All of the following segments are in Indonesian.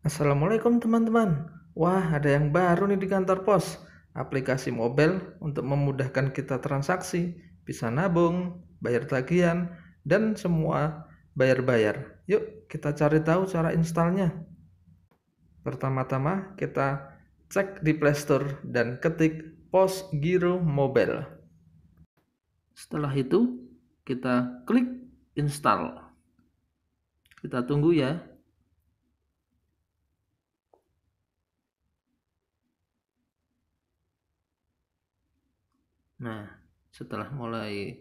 Assalamualaikum teman-teman. Wah, ada yang baru nih di kantor pos. Aplikasi mobile untuk memudahkan kita transaksi, bisa nabung, bayar tagihan, dan semua bayar-bayar. Yuk, kita cari tahu cara installnya. Pertama-tama, kita cek di Play dan ketik Pos Giro Mobile. Setelah itu, kita klik install. Kita tunggu ya Nah, setelah mulai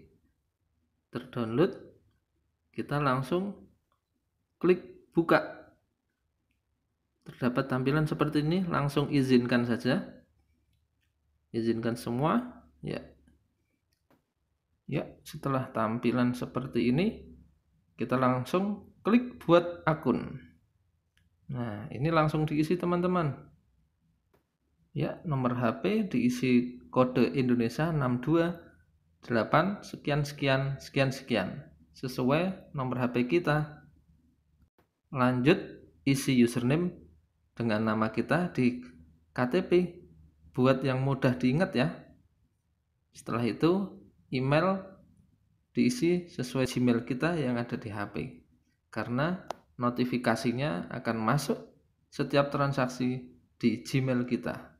terdownload, kita langsung klik buka. Terdapat tampilan seperti ini, langsung izinkan saja. Izinkan semua, ya. Ya, setelah tampilan seperti ini, kita langsung klik buat akun. Nah, ini langsung diisi teman-teman. Ya, nomor HP diisi kode Indonesia 628 sekian sekian sekian sekian sesuai nomor HP kita. Lanjut isi username dengan nama kita di KTP buat yang mudah diingat ya. Setelah itu email diisi sesuai Gmail kita yang ada di HP. Karena notifikasinya akan masuk setiap transaksi di Gmail kita.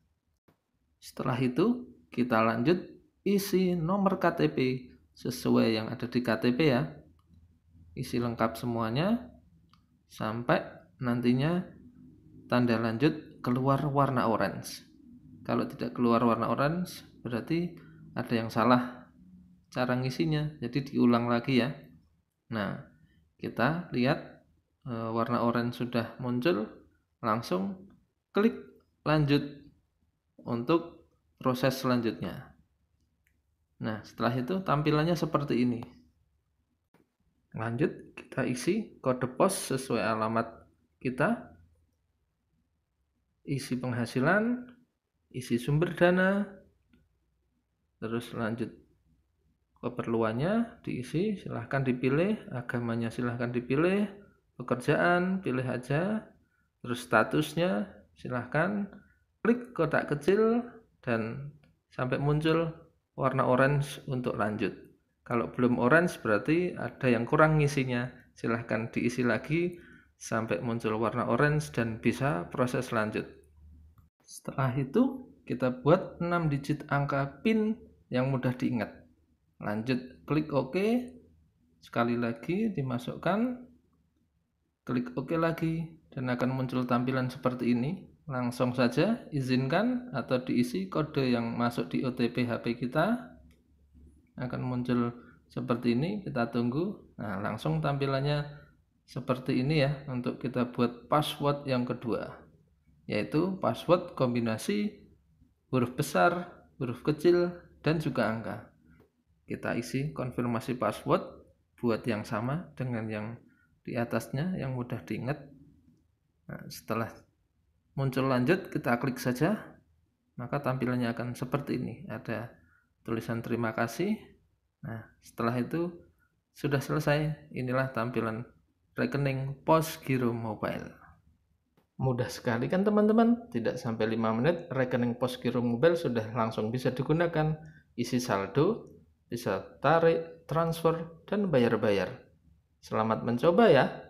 Setelah itu, kita lanjut isi nomor KTP sesuai yang ada di KTP ya. Isi lengkap semuanya sampai nantinya tanda lanjut keluar warna orange. Kalau tidak keluar warna orange berarti ada yang salah cara ngisinya. Jadi diulang lagi ya. Nah, kita lihat e, warna orange sudah muncul, langsung klik lanjut untuk proses selanjutnya. Nah, setelah itu tampilannya seperti ini. Lanjut, kita isi kode pos sesuai alamat kita. Isi penghasilan, isi sumber dana, terus lanjut keperluannya diisi, silahkan dipilih, agamanya silahkan dipilih, pekerjaan pilih aja, terus statusnya silahkan klik kotak kecil dan sampai muncul warna orange untuk lanjut. Kalau belum orange berarti ada yang kurang ngisinya. Silahkan diisi lagi sampai muncul warna orange dan bisa proses lanjut. Setelah itu kita buat 6 digit angka PIN yang mudah diingat. Lanjut klik OK. Sekali lagi dimasukkan. Klik OK lagi dan akan muncul tampilan seperti ini langsung saja izinkan atau diisi kode yang masuk di OTP HP kita akan muncul seperti ini kita tunggu nah langsung tampilannya seperti ini ya untuk kita buat password yang kedua yaitu password kombinasi huruf besar, huruf kecil, dan juga angka. Kita isi konfirmasi password buat yang sama dengan yang di atasnya yang mudah diingat Nah, setelah muncul lanjut kita klik saja maka tampilannya akan seperti ini ada tulisan terima kasih nah setelah itu sudah selesai inilah tampilan rekening pos giro mobile mudah sekali kan teman-teman tidak sampai 5 menit rekening pos giro mobile sudah langsung bisa digunakan isi saldo bisa tarik transfer dan bayar-bayar selamat mencoba ya